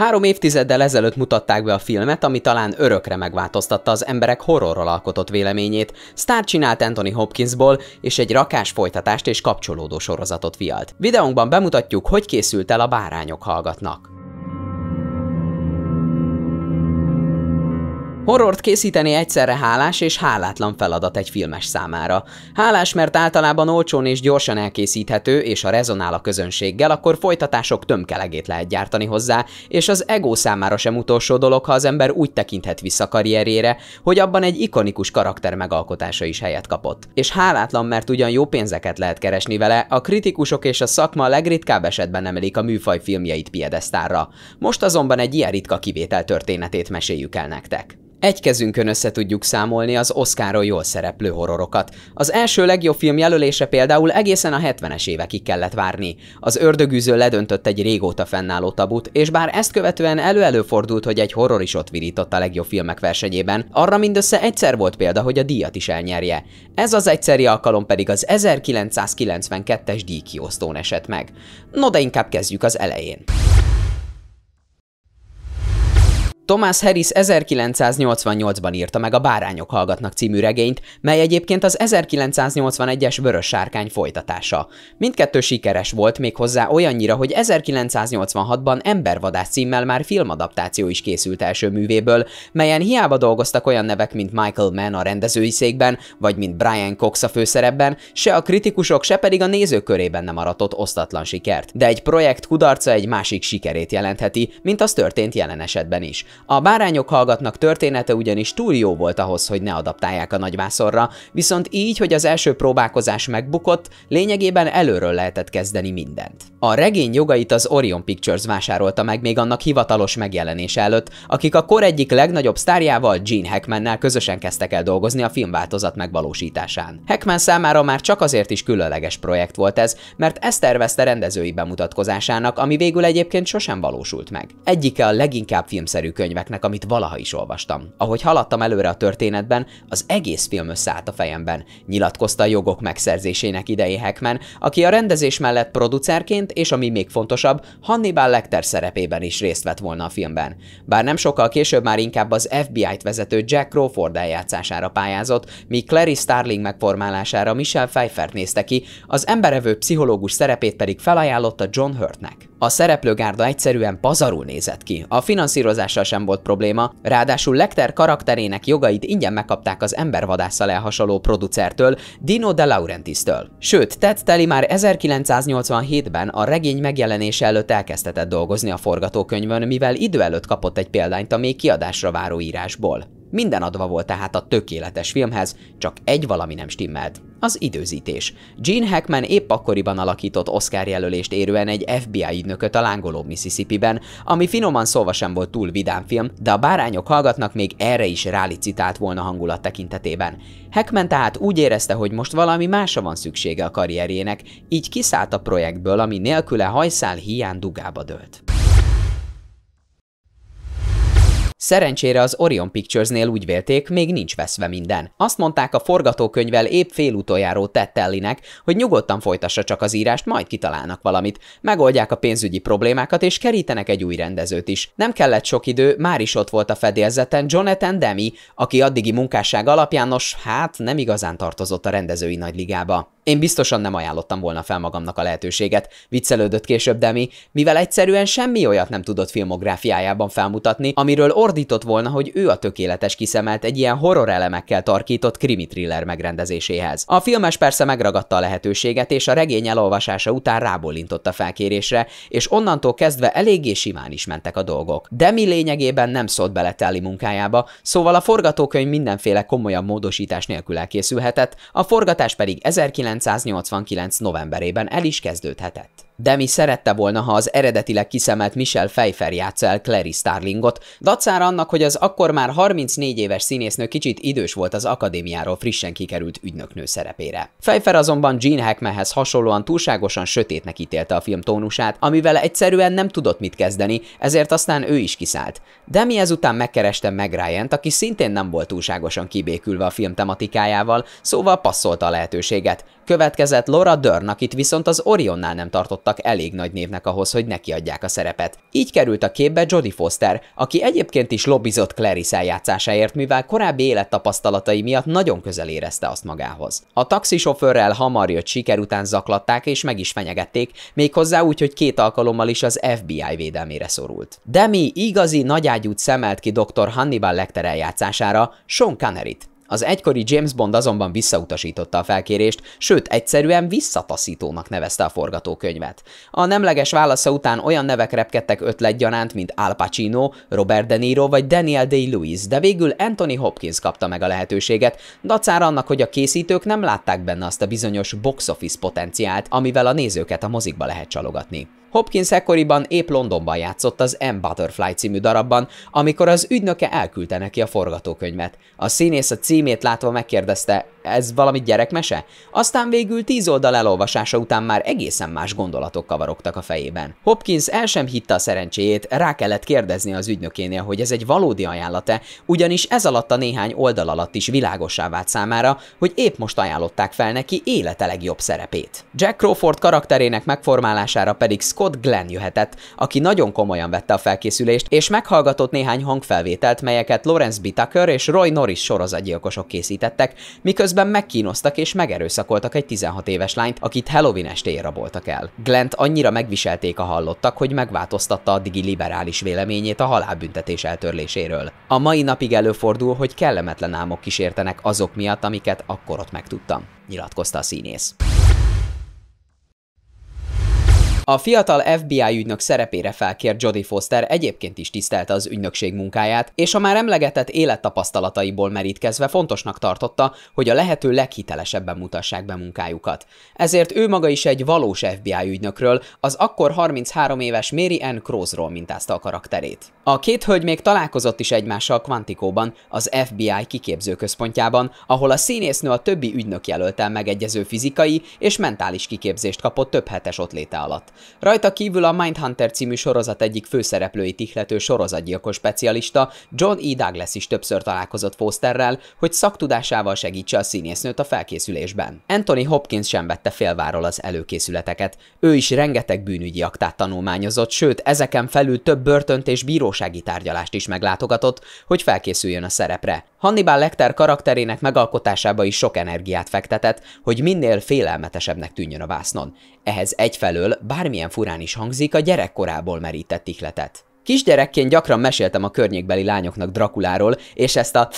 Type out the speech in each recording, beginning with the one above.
Három évtizeddel ezelőtt mutatták be a filmet, ami talán örökre megváltoztatta az emberek horrorról alkotott véleményét. sztár csinált Anthony Hopkinsból, és egy rakás folytatást és kapcsolódó sorozatot vialt. Videónkban bemutatjuk, hogy készült el a Bárányok hallgatnak. Horrort készíteni egyszerre hálás és hálátlan feladat egy filmes számára. Hálás, mert általában olcsón és gyorsan elkészíthető, és ha rezonál a közönséggel, akkor folytatások tömkelegét lehet gyártani hozzá, és az ego számára sem utolsó dolog, ha az ember úgy tekinthet vissza karrierére, hogy abban egy ikonikus karakter megalkotása is helyet kapott. És hálátlan, mert ugyan jó pénzeket lehet keresni vele, a kritikusok és a szakma legritkább esetben emelik a műfaj filmjeit piedesztárra. Most azonban egy ilyen ritka kivétel történetét meséljük el nektek. Egy kezünkön össze tudjuk számolni az Oscaron jól szereplő horrorokat. Az első legjobb film jelölése például egészen a 70-es évekig kellett várni. Az ördögűző ledöntött egy régóta fennálló tabut, és bár ezt követően elő-előfordult, hogy egy horror is ott virított a legjobb filmek versenyében, arra mindössze egyszer volt példa, hogy a díjat is elnyerje. Ez az egyszeri alkalom pedig az 1992-es díjkiosztón esett meg. No de inkább kezdjük az elején. Thomas Harris 1988-ban írta meg a Bárányok hallgatnak című regényt, mely egyébként az 1981-es Vörös Sárkány folytatása. Mindkettő sikeres volt még hozzá olyannyira, hogy 1986-ban Embervadász címmel már filmadaptáció is készült első művéből, melyen hiába dolgoztak olyan nevek, mint Michael Mann a rendezői székben, vagy mint Brian Cox a főszerepben, se a kritikusok, se pedig a nézők körében nem aratott osztatlan sikert. De egy projekt kudarca egy másik sikerét jelentheti, mint az történt jelen esetben is. A Bárányok hallgatnak története ugyanis túl jó volt ahhoz, hogy ne adaptálják a nagyvászorra, viszont így, hogy az első próbálkozás megbukott, lényegében előről lehetett kezdeni mindent. A regény jogait az Orion Pictures vásárolta meg még annak hivatalos megjelenése előtt, akik a kor egyik legnagyobb sztárjával, Gene Hackmannel közösen kezdtek el dolgozni a filmváltozat megvalósításán. Hackman számára már csak azért is különleges projekt volt ez, mert ezt tervezte rendezői bemutatkozásának, ami végül egyébként sosem valósult meg. Egyike a leginkább filmszerű könyv könyveknek, amit valaha is olvastam. Ahogy haladtam előre a történetben, az egész film összeállt a fejemben, nyilatkozta a jogok megszerzésének idei Hackman, aki a rendezés mellett producerként és ami még fontosabb, Hannibal Lecter szerepében is részt vett volna a filmben. Bár nem sokkal később már inkább az FBI-t vezető Jack Crawford eljátszására pályázott, míg Clary Starling megformálására Michelle Pfeiffer nézte ki, az emberevő pszichológus szerepét pedig felajánlotta John Hurtnek. A szereplőgárda egyszerűen pazarul nézett ki, a finanszírozással sem volt probléma, ráadásul Lecter karakterének jogait ingyen megkapták az embervadásszal elhasonló producertől, Dino De Laurentiis-től. Sőt, Ted Telly már 1987-ben a regény megjelenése előtt elkezdhetett dolgozni a forgatókönyvön, mivel idő előtt kapott egy példányt a még kiadásra váró írásból. Minden adva volt tehát a tökéletes filmhez, csak egy valami nem stimmelt. Az időzítés. Gene Hackman épp akkoriban alakított Oscar jelölést érően egy FBI ügynököt a lángoló Mississippi-ben, ami finoman szóval sem volt túl vidám film, de a bárányok hallgatnak még erre is rálicitált volna hangulat tekintetében. Hackman tehát úgy érezte, hogy most valami másra van szüksége a karrierjének, így kiszállt a projektből, ami nélküle hajszál hián dugába dőlt. Szerencsére az Orion Picturesnél úgy vélték, még nincs veszve minden. Azt mondták a forgatókönyvvel épp félutoljáról tett Ellinek, hogy nyugodtan folytassa csak az írást, majd kitalálnak valamit. Megoldják a pénzügyi problémákat és kerítenek egy új rendezőt is. Nem kellett sok idő, már is ott volt a fedélzeten Jonathan Demi, aki addigi munkásság alapján nos, hát nem igazán tartozott a rendezői nagyligába. Én biztosan nem ajánlottam volna fel magamnak a lehetőséget, viccelődött később Demi, mivel egyszerűen semmi olyat nem tudott filmográfiájában felmutatni, amiről ordi fordított volna, hogy ő a tökéletes kiszemelt egy ilyen horror elemekkel tarkított krimi thriller megrendezéséhez. A filmes persze megragadta a lehetőséget, és a regény elolvasása után rábólintott a felkérésre, és onnantól kezdve eléggé simán is mentek a dolgok. De mi lényegében nem szólt bele Telli munkájába, szóval a forgatókönyv mindenféle komolyabb módosítás nélkül elkészülhetett, a forgatás pedig 1989. novemberében el is kezdődhetett. Demi szerette volna, ha az eredetileg kiszemelt Michelle Pfeiffer játssza el Clary Starlingot, dacára annak, hogy az akkor már 34 éves színésznő kicsit idős volt az akadémiáról frissen kikerült ügynöknő szerepére. Pfeiffer azonban Gene Hackmanhez hasonlóan túlságosan sötétnek ítélte a film tónusát, amivel egyszerűen nem tudott mit kezdeni, ezért aztán ő is kiszállt. Demi ezután megkereste meg ryan aki szintén nem volt túlságosan kibékülve a film tematikájával, szóval passzolta a lehetőséget. Következett Laura Dörn, akit viszont az Orionnál nem tartottak elég nagy névnek ahhoz, hogy nekiadják a szerepet. Így került a képbe Jodie Foster, aki egyébként is lobbizott Clarice eljátszásáért, mivel korábbi élettapasztalatai miatt nagyon közel érezte azt magához. A taxisofőrrel hamar jött siker után zaklatták és meg is fenyegették, méghozzá úgy, hogy két alkalommal is az FBI védelmére szorult. Demi igazi nagyágyút szemelt ki dr. Hannibal Lecter eljátszására, Sean connery az egykori James Bond azonban visszautasította a felkérést, sőt egyszerűen visszataszítónak nevezte a forgatókönyvet. A nemleges válasza után olyan nevek repkedtek ötletgyanánt, mint Al Pacino, Robert De Niro vagy Daniel Day-Lewis, de végül Anthony Hopkins kapta meg a lehetőséget, dacára annak, hogy a készítők nem látták benne azt a bizonyos box office potenciált, amivel a nézőket a mozikba lehet csalogatni. Hopkins ekkoriban épp Londonban játszott az M. Butterfly című darabban, amikor az ügynöke elküldte neki a forgatókönyvet. A színész a címét látva megkérdezte, ez valami gyerekmese? Aztán végül tíz oldal elolvasása után már egészen más gondolatok kavarogtak a fejében. Hopkins el sem hitte a szerencséjét, rá kellett kérdezni az ügynökénél, hogy ez egy valódi ajánlat-e, ugyanis ez alatt a néhány oldal alatt is világossá vált számára, hogy épp most ajánlották fel neki élete legjobb szerepét. Jack Crawford karakterének megformálására pedig Scott Glenn jöhetett, aki nagyon komolyan vette a felkészülést, és meghallgatott néhány hangfelvételt, melyeket Lawrence Bittaker és Roy Norris sorozatgyilkosok készítettek, miközben miközben megkínoztak és megerőszakoltak egy 16 éves lányt, akit Halloween estén raboltak el. Glent annyira megviselték a hallottak, hogy megváltoztatta addigi liberális véleményét a halálbüntetés eltörléséről. A mai napig előfordul, hogy kellemetlen álmok kísértenek azok miatt, amiket akkor ott megtudtam, nyilatkozta a színész. A fiatal FBI ügynök szerepére felkért Jodie Foster egyébként is tisztelte az ügynökség munkáját, és a már emlegetett élettapasztalataiból merítkezve fontosnak tartotta, hogy a lehető leghitelesebben mutassák be munkájukat. Ezért ő maga is egy valós FBI ügynökről, az akkor 33 éves Mary Ann Crossról mintázta a karakterét. A két hölgy még találkozott is egymással Quantico-ban, az FBI kiképzőközpontjában, ahol a színésznő a többi ügynök jelöltel megegyező fizikai és mentális kiképzést kapott több hetes ott léte alatt. Rajta kívül a Mindhunter című sorozat egyik főszereplői, tihlető sorozatgyilkos specialista John E. Douglas is többször találkozott Fosterrel, hogy szaktudásával segítse a színésznőt a felkészülésben. Anthony Hopkins sem vette félváról az előkészületeket. Ő is rengeteg bűnügyi aktát tanulmányozott, sőt ezeken felül több börtönt és bírósági tárgyalást is meglátogatott, hogy felkészüljön a szerepre. Hannibal Lecter karakterének megalkotásába is sok energiát fektetett, hogy minél félelmetesebbnek tűnjön a vásznon. Ehhez egyfelől, bármilyen furán is hangzik, a gyerekkorából merített ihletet. Kisgyerekként gyakran meséltem a környékbeli lányoknak Drakuláról, és ezt a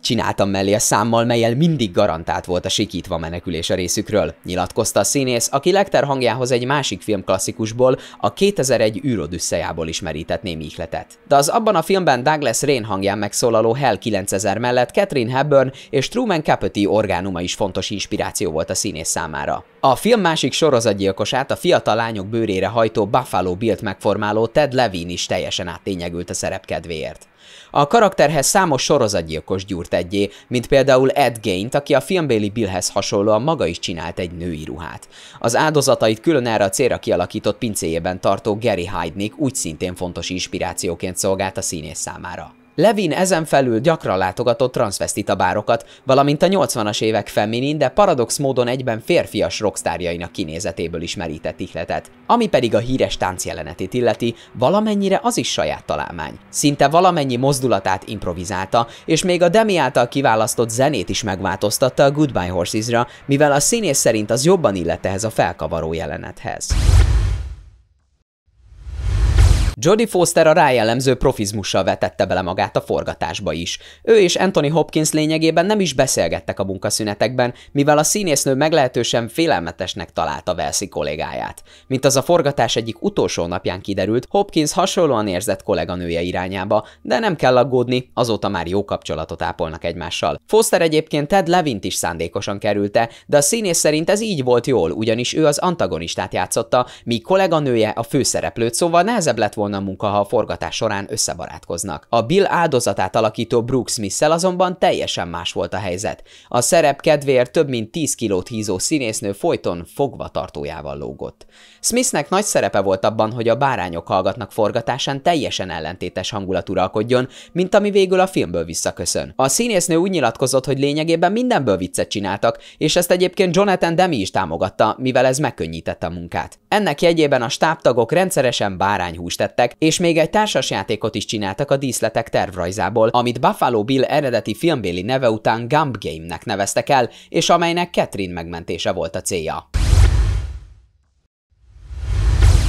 csináltam mellé a számmal, melyel mindig garantált volt a sikítva menekülés a részükről, nyilatkozta a színész, aki Lecter hangjához egy másik film klasszikusból, a 2001 űrodüsszejából ismerített némi ihletet. De az abban a filmben Douglas Rain hangján megszólaló Hell 9000 mellett Catherine Hepburn és Truman Capote orgánuma is fontos inspiráció volt a színész számára. A film másik sorozatgyilkosát a fiatal lányok bőrére hajtó Buffalo Bill-t megformáló Ted Levin is teljesen áttényegült a szerep kedvéért. A karakterhez számos sorozatgyilkos gyúrt egyé, mint például Ed gain aki a filmbéli Billhez hasonlóan maga is csinált egy női ruhát. Az áldozatait külön erre a célra kialakított pincéjében tartó Gary Heidnik úgy szintén fontos inspirációként szolgált a színész számára. Levin ezen felül gyakran látogatott transvestita bárokat, valamint a 80-as évek feminin, de paradox módon egyben férfias rockstárjainak kinézetéből ismerített ihletet. Ami pedig a híres jelenetét illeti, valamennyire az is saját találmány. Szinte valamennyi mozdulatát improvizálta, és még a Demi által kiválasztott zenét is megváltoztatta a Goodbye Horses-ra, mivel a színész szerint az jobban illett ehhez a felkavaró jelenethez. Jodie Foster a rájellemző profizmussal vetette bele magát a forgatásba is. Ő és Anthony Hopkins lényegében nem is beszélgettek a munkaszünetekben, mivel a színésznő meglehetősen félelmetesnek találta Velszi kollégáját. Mint az a forgatás egyik utolsó napján kiderült, Hopkins hasonlóan érzett kolléganője irányába, de nem kell aggódni, azóta már jó kapcsolatot ápolnak egymással. Foster egyébként Ted Levint is szándékosan kerülte, de a színész szerint ez így volt jól, ugyanis ő az antagonistát játszotta, míg kolléganője a főszereplőt, szóval nehezebb lett volna volna munka, ha a forgatás során összebarátkoznak. A Bill áldozatát alakító Brooks smith azonban teljesen más volt a helyzet. A szerep kedvéért több mint 10 kilót hízó színésznő folyton fogva tartójával lógott. Smithnek nagy szerepe volt abban, hogy a bárányok hallgatnak forgatásán teljesen ellentétes hangulat uralkodjon, mint ami végül a filmből visszaköszön. A színésznő úgy nyilatkozott, hogy lényegében mindenből viccet csináltak, és ezt egyébként Jonathan Demi is támogatta, mivel ez megkönnyítette a munkát. Ennek jegyében a stábtagok rendszeresen bárányhúst lettek, és még egy társasjátékot is csináltak a díszletek tervrajzából, amit Buffalo Bill eredeti filmbéli neve után Gump Game-nek neveztek el, és amelynek Catherine megmentése volt a célja.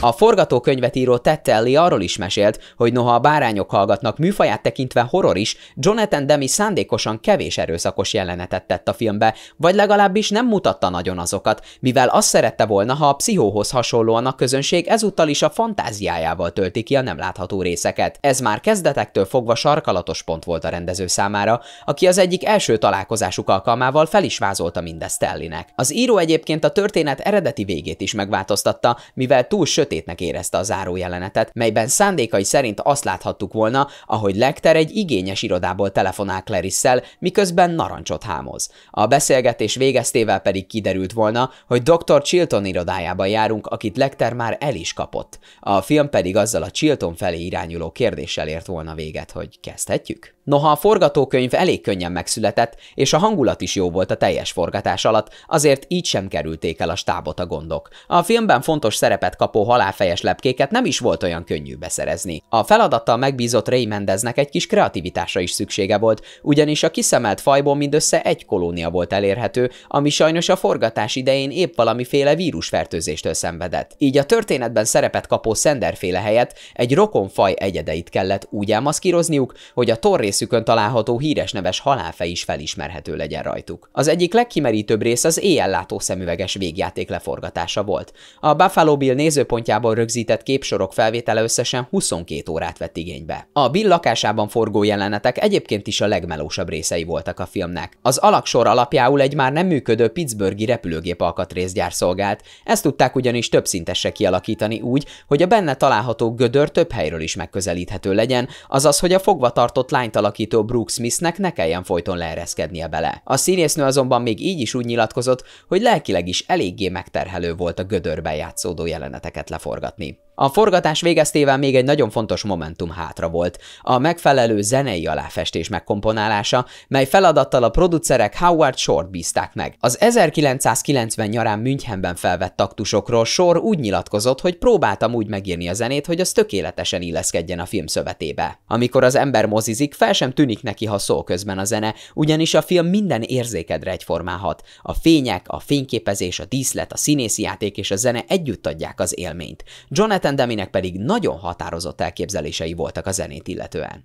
A forgatókönyvet író Ted arról is mesélt, hogy noha a bárányok hallgatnak műfaját tekintve horror is, Jonathan Demi szándékosan kevés erőszakos jelenetet tett a filmbe, vagy legalábbis nem mutatta nagyon azokat, mivel azt szerette volna, ha a pszichóhoz hasonlóan a közönség ezúttal is a fantáziájával tölti ki a nem látható részeket. Ez már kezdetektől fogva sarkalatos pont volt a rendező számára, aki az egyik első találkozásuk alkalmával fel is vázolta mindezt Tellinek. Az író egyébként a történet eredeti végét is megváltoztatta, mivel túl sötét sötétnek érezte a záró jelenetet, melyben szándékai szerint azt láthattuk volna, ahogy Lecter egy igényes irodából telefonál Clarisszel, miközben narancsot hámoz. A beszélgetés végeztével pedig kiderült volna, hogy Dr. Chilton irodájában járunk, akit Lecter már el is kapott. A film pedig azzal a Chilton felé irányuló kérdéssel ért volna véget, hogy kezdhetjük? Noha a forgatókönyv elég könnyen megszületett, és a hangulat is jó volt a teljes forgatás alatt, azért így sem kerülték el a stábot a gondok. A filmben fontos szerepet kapó aláfejes lepkéket nem is volt olyan könnyű beszerezni. A feladattal megbízott Ray Mendeznek egy kis kreativitásra is szüksége volt, ugyanis a kiszemelt fajból mindössze egy kolónia volt elérhető, ami sajnos a forgatás idején épp valamiféle vírusfertőzéstől szenvedett. Így a történetben szerepet kapó szenderféle helyett egy rokonfaj egyedeit kellett úgy elmaszkírozniuk, hogy a torrészükön található híres neves halálfej is felismerhető legyen rajtuk. Az egyik legkimerítőbb rész az éjjellátó szemüveges végjáték leforgatása volt. A Buffalo Bill nézőpont központjában rögzített képsorok felvétele összesen 22 órát vett igénybe. A Bill lakásában forgó jelenetek egyébként is a legmelósabb részei voltak a filmnek. Az alaksor alapjául egy már nem működő Pittsburghi repülőgép alkatrészgyár szolgált, ezt tudták ugyanis szintesre kialakítani úgy, hogy a benne található gödör több helyről is megközelíthető legyen, azaz, hogy a fogvatartott lányt alakító Brooke Smithnek ne kelljen folyton leereszkednie bele. A színésznő azonban még így is úgy nyilatkozott, hogy lelkileg is eléggé megterhelő volt a gödörben játszódó jeleneteket leforgatni. A forgatás végeztével még egy nagyon fontos momentum hátra volt, a megfelelő zenei aláfestés megkomponálása, mely feladattal a producerek Howard Short bízták meg. Az 1990 nyarán Münchenben felvett taktusokról Shore úgy nyilatkozott, hogy próbáltam úgy megírni a zenét, hogy az tökéletesen illeszkedjen a film szövetébe. Amikor az ember mozizik, fel sem tűnik neki, ha szól közben a zene, ugyanis a film minden érzékedre egyformálhat. hat. A fények, a fényképezés, a díszlet, a színészi játék és a zene együtt adják az élményt. Jonathan Tendeminek pedig nagyon határozott elképzelései voltak a zenét illetően.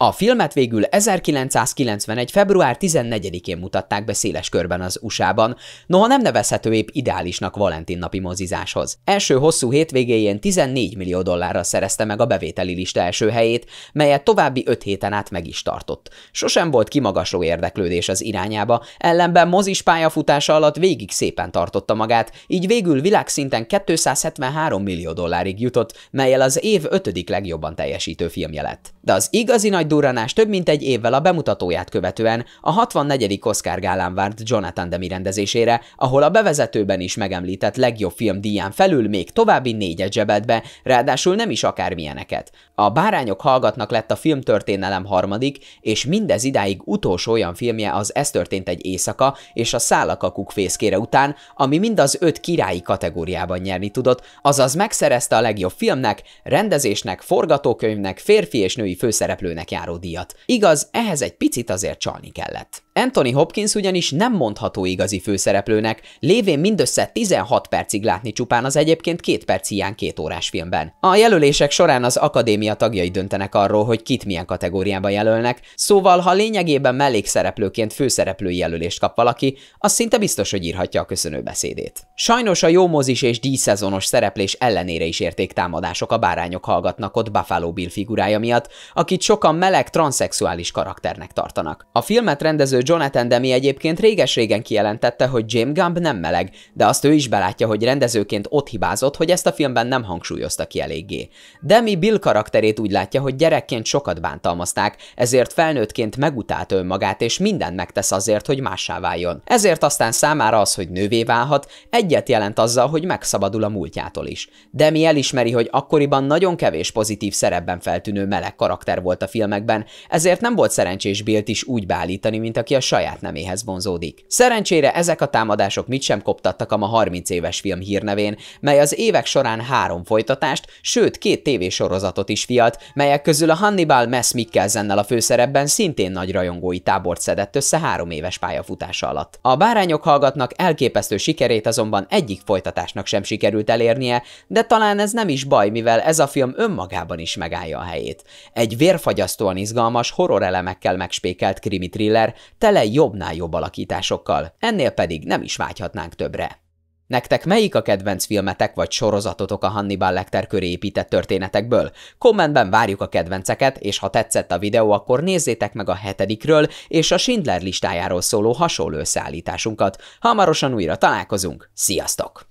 A filmet végül 1991. február 14-én mutatták be széles körben az USA-ban, noha nem nevezhető épp ideálisnak Valentin napi mozizáshoz. Első hosszú hétvégéjén 14 millió dollárra szerezte meg a bevételi lista első helyét, melyet további 5 héten át meg is tartott. Sosem volt kimagasló érdeklődés az irányába, ellenben mozis pályafutása alatt végig szépen tartotta magát, így végül világszinten 273 millió dollárig jutott, melyel az év ötödik legjobban teljesítő filmje lett. De az igazi nagy durranás több mint egy évvel a bemutatóját követően a 64. Oscar gálán várt Jonathan Demi rendezésére, ahol a bevezetőben is megemlített legjobb film díján felül még további négyet zsebelt be, ráadásul nem is akármilyeneket. A Bárányok hallgatnak lett a filmtörténelem harmadik, és mindez idáig utolsó olyan filmje az Ez történt egy éjszaka és a Szállakakuk fészkére után, ami mind az öt királyi kategóriában nyerni tudott, azaz megszerezte a legjobb filmnek, rendezésnek, forgatókönyvnek, férfi és női főszereplőnek díjat. Igaz, ehhez egy picit azért csalni kellett. Anthony Hopkins ugyanis nem mondható igazi főszereplőnek, lévén mindössze 16 percig látni csupán az egyébként két perc hiány két órás filmben. A jelölések során az akadémia tagjai döntenek arról, hogy kit milyen kategóriába jelölnek, szóval ha lényegében mellékszereplőként főszereplői jelölést kap valaki, az szinte biztos, hogy írhatja a köszönőbeszédét. Sajnos a jó mozis és díjszezonos szereplés ellenére is érték támadások a bárányok hallgatnak ott Buffalo Bill figurája miatt, akit sokan meleg transzexuális karakternek tartanak. A filmet rendező Jonathan Demi egyébként réges-régen kijelentette, hogy James Gump nem meleg, de azt ő is belátja, hogy rendezőként ott hibázott, hogy ezt a filmben nem hangsúlyozta ki eléggé. Demi Bill karakterét úgy látja, hogy gyerekként sokat bántalmazták, ezért felnőttként megutált önmagát, és mindent megtesz azért, hogy mássá váljon. Ezért aztán számára az, hogy nővé válhat, egyet jelent azzal, hogy megszabadul a múltjától is. Demi elismeri, hogy akkoriban nagyon kevés pozitív szerepben feltűnő meleg karakter volt a filmekben, ezért nem volt szerencsés Billt is úgy beállítani, mint aki a saját neméhez vonzódik. Szerencsére ezek a támadások mit sem koptattak a ma 30 éves film hírnevén, mely az évek során három folytatást, sőt két tévésorozatot is fiat, melyek közül a Hannibal Mess Mikkelzennel a főszerepben szintén nagy rajongói tábort szedett össze három éves pályafutása alatt. A Bárányok hallgatnak elképesztő sikerét azonban egyik folytatásnak sem sikerült elérnie, de talán ez nem is baj, mivel ez a film önmagában is megállja a helyét. Egy vérfagyasztóan izgalmas, horror elemekkel megspékelt krimi thriller, tele jobbnál jobb alakításokkal, ennél pedig nem is vágyhatnánk többre. Nektek melyik a kedvenc filmetek vagy sorozatotok a Hannibal Lecter köré épített történetekből? Kommentben várjuk a kedvenceket, és ha tetszett a videó, akkor nézzétek meg a hetedikről és a Schindler listájáról szóló hasonló összeállításunkat. Hamarosan újra találkozunk, sziasztok!